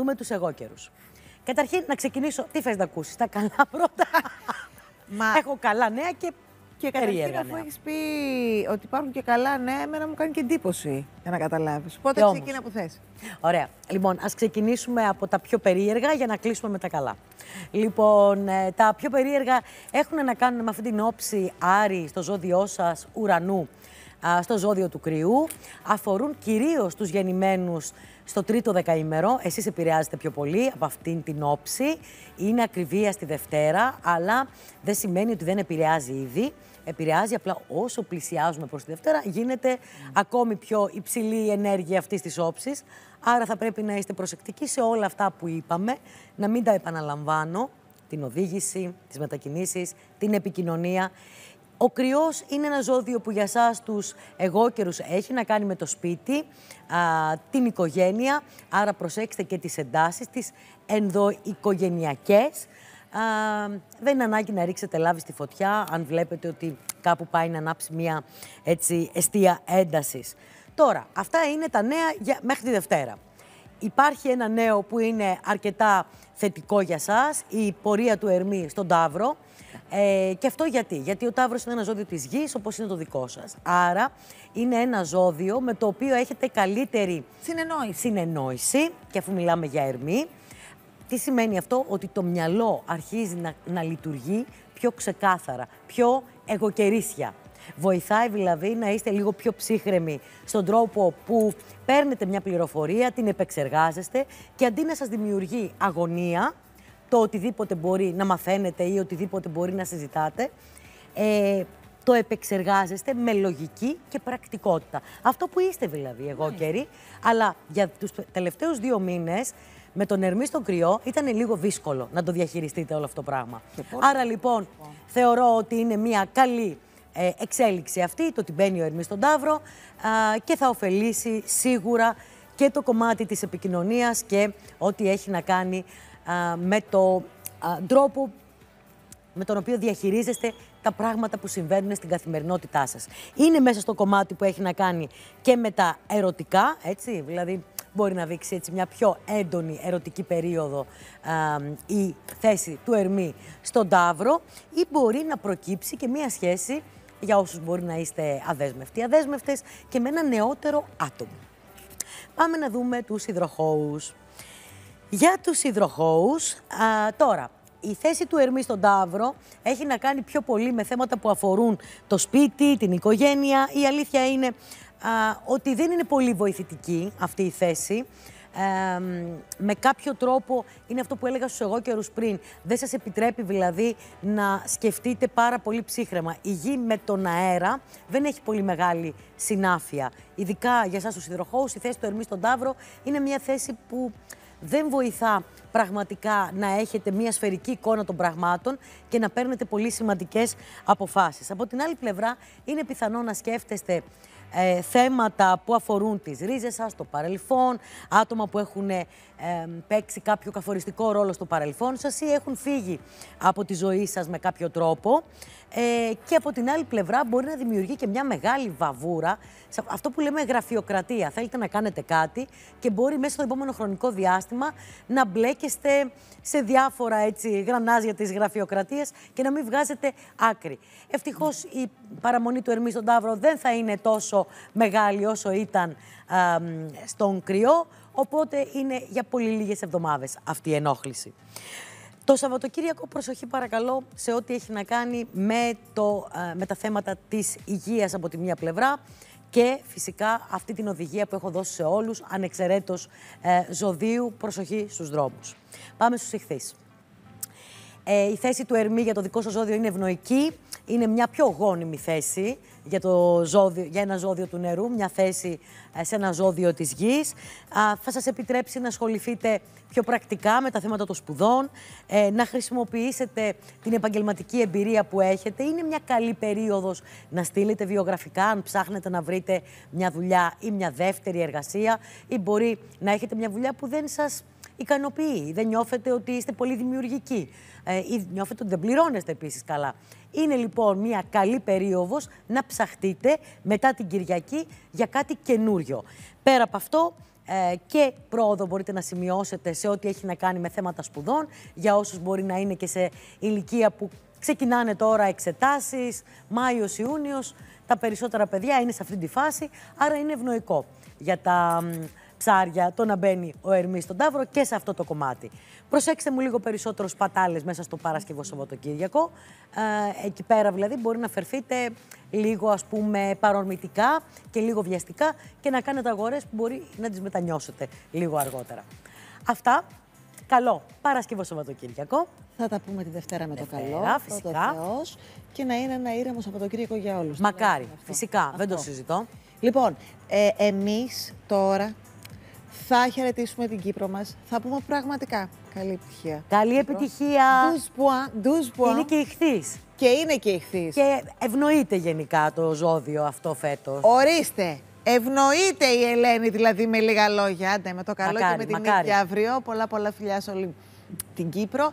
δούμε τους εγώ καιρου. Καταρχήν, να ξεκινήσω. Τι θες να ακούσεις, τα καλά πρώτα. Μα... Έχω καλά νέα και και καταρχήν, αφού έχεις πει ότι υπάρχουν και καλά νέα, εμένα μου κάνει και εντύπωση για να καταλάβεις. Πότε ξεκινά που θες. Ωραία. Λοιπόν, ας ξεκινήσουμε από τα πιο περίεργα για να κλείσουμε με τα καλά. Λοιπόν, ε, τα πιο περίεργα έχουν να κάνουν με αυτή την όψη Άρη στο ζώδιό σας, ουρανού στο ζώδιο του κρυού αφορούν κυρίως τους γεννημένους στο τρίτο δεκαήμερο. Εσείς επηρεάζετε πιο πολύ από αυτήν την όψη. Είναι ακριβία στη Δευτέρα, αλλά δεν σημαίνει ότι δεν επηρεάζει ήδη. Επηρεάζει απλά όσο πλησιάζουμε προς τη Δευτέρα γίνεται ακόμη πιο υψηλή η ενέργεια αυτής της όψης. Άρα θα πρέπει να είστε προσεκτικοί σε όλα αυτά που είπαμε, να μην τα επαναλαμβάνω την οδήγηση, τις μετακινήσεις, την επικοινωνία. Ο κρυός είναι ένα ζώδιο που για εσάς τους εγώκερους έχει να κάνει με το σπίτι, την οικογένεια. Άρα προσέξτε και τις εντάσεις, τις ενδοοικογενειακές. δεν είναι ανάγκη να ρίξετε λάβη στη φωτιά, αν βλέπετε ότι κάπου πάει να ανάψει μια έτσι, αιστεία έντασης. Τώρα, αυτά είναι τα νέα για... μέχρι τη Δευτέρα. Υπάρχει ένα νέο που είναι αρκετά θετικό για σας, η πορεία του Ερμή στον Ταύρο. Ε, και αυτό γιατί. Γιατί ο Ταύρος είναι ένα ζώδιο της γης, όπως είναι το δικό σας. Άρα είναι ένα ζώδιο με το οποίο έχετε καλύτερη συνεννόηση. και αφού μιλάμε για Ερμή, τι σημαίνει αυτό, ότι το μυαλό αρχίζει να, να λειτουργεί πιο ξεκάθαρα, πιο εγωκερίσια. Βοηθάει δηλαδή να είστε λίγο πιο ψύχρεμοι στον τρόπο που παίρνετε μια πληροφορία, την επεξεργάζεστε και αντί να σας δημιουργεί αγωνία, το οτιδήποτε μπορεί να μαθαίνετε ή οτιδήποτε μπορεί να συζητάτε, ε, το επεξεργάζεστε με λογική και πρακτικότητα. Αυτό που είστε δηλαδή εγώ, Κέρι, αλλά για τους τελευταίους δύο μήνες με τον Ερμή στον κρυό ήταν λίγο δύσκολο να το διαχειριστείτε όλο αυτό το πράγμα. Άρα λοιπόν, λοιπόν θεωρώ ότι είναι μια καλή ε, εξέλιξη αυτή, το ότι μπαίνει ο Ερμής στον Ταύρο και θα ωφελήσει σίγουρα και το κομμάτι της επικοινωνίας και ό,τι έχει να κάνει με το τρόπο με τον οποίο διαχειρίζεστε τα πράγματα που συμβαίνουν στην καθημερινότητά σας. Είναι μέσα στο κομμάτι που έχει να κάνει και με τα ερωτικά, έτσι, δηλαδή μπορεί να δείξει έτσι μια πιο έντονη ερωτική περίοδο η θέση του Ερμή στον Ταύρο ή μπορεί να προκύψει και μια σχέση για όσους μπορεί να είστε αδέσμευτοι, αδέσμευτες και με ένα νεότερο άτομο. Πάμε να δούμε τους υδροχώους. Για τους υδροχώους, τώρα, η θέση του Ερμή στον Ταύρο έχει να κάνει πιο πολύ με θέματα που αφορούν το σπίτι, την οικογένεια. Η αλήθεια είναι ότι δεν είναι πολύ βοηθητική αυτή η θέση με κάποιο τρόπο, είναι αυτό που έλεγα στους εγώ καιρούς πριν, δεν σας επιτρέπει δηλαδή να σκεφτείτε πάρα πολύ ψύχρεμα. Η γη με τον αέρα δεν έχει πολύ μεγάλη συνάφεια. Ειδικά για εσάς τους υδροχώους, η θέση του Ερμή στον Ταύρο είναι μια θέση που δεν βοηθά πραγματικά να έχετε μια σφαιρική εικόνα των πραγμάτων και να παίρνετε πολύ σημαντικές αποφάσεις. Από την άλλη πλευρά, είναι πιθανό να σκέφτεστε ε, θέματα που αφορούν τις ρίζες σας, το παρελθόν, άτομα που έχουν ε, παίξει κάποιο καθοριστικό ρόλο στο παρελθόν σας ή έχουν φύγει από τη ζωή σας με κάποιο τρόπο. Ε, και από την άλλη πλευρά μπορεί να δημιουργεί και μια μεγάλη βαβούρα, αυτό που λέμε γραφειοκρατία. Θέλετε να κάνετε κάτι και μπορεί μέσα στο επόμενο χρονικό διάστημα να μπλέκεστε σε διάφορα έτσι, γρανάζια της γραφειοκρατίας και να μην βγάζετε άκρη. Ευτυχώς η παραμονή του Ερμή στον Ταύρο δεν θα είναι τόσο μεγάλη όσο ήταν στον κρυό, οπότε είναι για πολύ λίγες εβδομάδες αυτή η ενόχληση. Το Σαββατοκύριακο προσοχή παρακαλώ σε ό,τι έχει να κάνει με, το, ε, με τα θέματα της υγείας από τη μία πλευρά και φυσικά αυτή την οδηγία που έχω δώσει σε όλους ανεξαιρέτως ε, ζωδίου προσοχή στους δρόμους. Πάμε στους ηχθείς. Ε, η θέση του Ερμή για το δικό σας ζώδιο είναι ευνοϊκή. Είναι μια πιο γόνιμη θέση για, το ζώδιο, για ένα ζώδιο του νερού, μια θέση ε, σε ένα ζώδιο της γης. Θα σας επιτρέψει να ασχοληθείτε πιο πρακτικά με τα θέματα των σπουδών, ε, να χρησιμοποιήσετε την επαγγελματική εμπειρία που έχετε. Είναι μια καλή περίοδος να στείλετε βιογραφικά, αν ψάχνετε να βρείτε μια δουλειά ή μια δεύτερη εργασία ή μπορεί να έχετε μια δουλειά που δεν σας ικανοποιεί, δεν νιώθετε ότι είστε πολύ δημιουργικοί ε, ή νιώθετε ότι δεν πληρώνεστε επίσης καλά. Είναι λοιπόν μια καλή περίοδος να ψαχτείτε μετά την Κυριακή για κάτι καινούριο. Πέρα από αυτό, ε, και πρόοδο μπορείτε να σημειώσετε σε ό,τι έχει να κάνει με θέματα σπουδών, για όσους μπορεί να είναι και σε ηλικία που ξεκινάνε τώρα εξετάσεις, Μάιος, Ιούνιος, τα περισσότερα παιδιά είναι σε αυτή τη φάση, άρα είναι ευνοϊκό για τα ψάρια το να μπαίνει ο Ερμής στον Ταύρο και σε αυτό το κομμάτι. Προσέξτε μου λίγο περισσότερο σπατάλες μέσα στο Παρασκευό Σαββατοκύριακο. Ε, εκεί πέρα δηλαδή μπορεί να φερθείτε λίγο ας πούμε παρορμητικά και λίγο βιαστικά και να κάνετε αγορές που μπορεί να τις μετανιώσετε λίγο αργότερα. Αυτά. Καλό Παρασκευό Σαββατοκύριακο. Θα τα πούμε τη Δευτέρα με το καλό. Φυσικά. Θεός, και να είναι ένα ήρεμο Σαββατοκύριακο για όλους. Μακάρι. Φυσικά. Αυτό. Δεν το συζητώ. Λοιπόν, ε, εμείς τώρα θα χαιρετήσουμε την Κύπρο μας. Θα πούμε πραγματικά καλή επιτυχία. Καλή επιτυχία. Ντουσπουά. Είναι και ηχθή. Και είναι και ηχθή. Και ευνοείται γενικά το ζώδιο αυτό φέτος. Ορίστε. Ευνοείται η Ελένη δηλαδή με λίγα λόγια. Άντε με το καλό και με την και αύριο. Πολλά πολλά φιλιά σε όλη την Κύπρο.